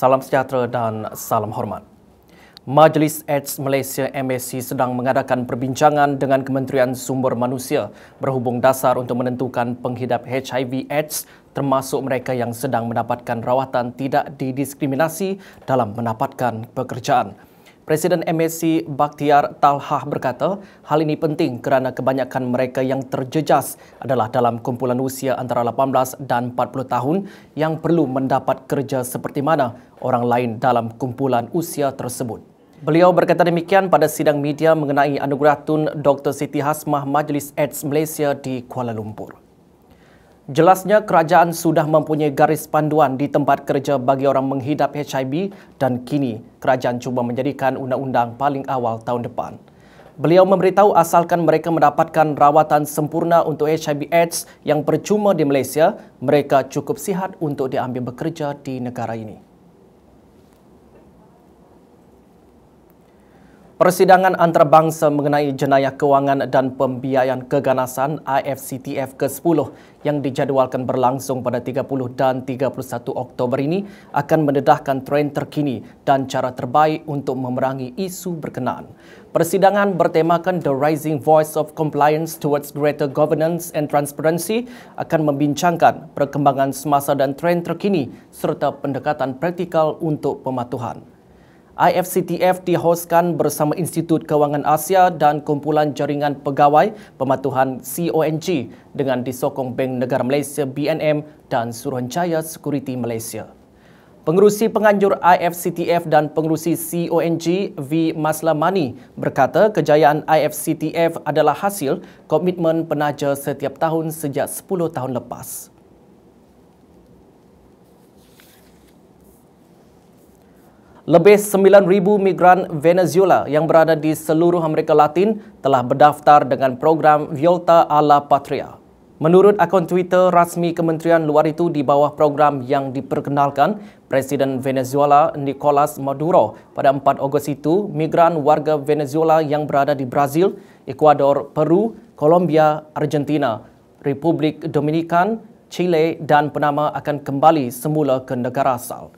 Salam sejahtera dan salam hormat. Majlis AIDS Malaysia MSC sedang mengadakan perbincangan dengan Kementerian Sumber Manusia berhubung dasar untuk menentukan penghidap HIV aids termasuk mereka yang sedang mendapatkan rawatan tidak didiskriminasi dalam mendapatkan pekerjaan. Presiden MSC Baktiar Talhah berkata, hal ini penting kerana kebanyakan mereka yang terjejas adalah dalam kumpulan usia antara 18 dan 40 tahun yang perlu mendapat kerja seperti mana orang lain dalam kumpulan usia tersebut. Beliau berkata demikian pada sidang media mengenai anugerah Tun Dr. Siti Hasmah Majlis Eds Malaysia di Kuala Lumpur. Jelasnya kerajaan sudah mempunyai garis panduan di tempat kerja bagi orang menghidap HIV dan kini kerajaan cuba menjadikan undang-undang paling awal tahun depan. Beliau memberitahu asalkan mereka mendapatkan rawatan sempurna untuk HIV AIDS yang percuma di Malaysia, mereka cukup sihat untuk diambil bekerja di negara ini. Persidangan antarabangsa mengenai jenayah kewangan dan pembiayaan keganasan IFCTF ke-10 yang dijadualkan berlangsung pada 30 dan 31 Oktober ini akan mendedahkan tren terkini dan cara terbaik untuk memerangi isu berkenaan. Persidangan bertemakan The Rising Voice of Compliance Towards Greater Governance and Transparency akan membincangkan perkembangan semasa dan tren terkini serta pendekatan praktikal untuk pematuhan. IFCTF dihoskan bersama Institut Kewangan Asia dan Kumpulan Jaringan Pegawai Pematuhan CONG dengan disokong Bank Negara Malaysia BNM dan Suruhanjaya Sekuriti Malaysia. Pengurusi penganjur IFCTF dan pengurusi CONG V. Maslamani berkata kejayaan IFCTF adalah hasil komitmen penaja setiap tahun sejak 10 tahun lepas. Lebih 9,000 migran Venezuela yang berada di seluruh Amerika Latin telah berdaftar dengan program Violta a la Patria. Menurut akun Twitter rasmi Kementerian Luar itu di bawah program yang diperkenalkan Presiden Venezuela Nicolas Maduro pada 4 Ogos itu, migran warga Venezuela yang berada di Brazil, Ecuador, Peru, Colombia, Argentina, Republik Dominikan, Chile dan Panama akan kembali semula ke negara asal.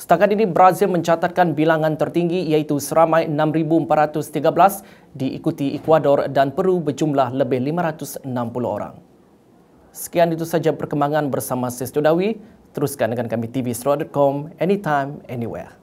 Setakat ini Brazil mencatatkan bilangan tertinggi iaitu seramai 6413 diikuti Ecuador dan Peru berjumlah lebih 560 orang. Sekian itu saja perkembangan bersama Sis Dawi. Teruskan dengan kami TV anytime anywhere.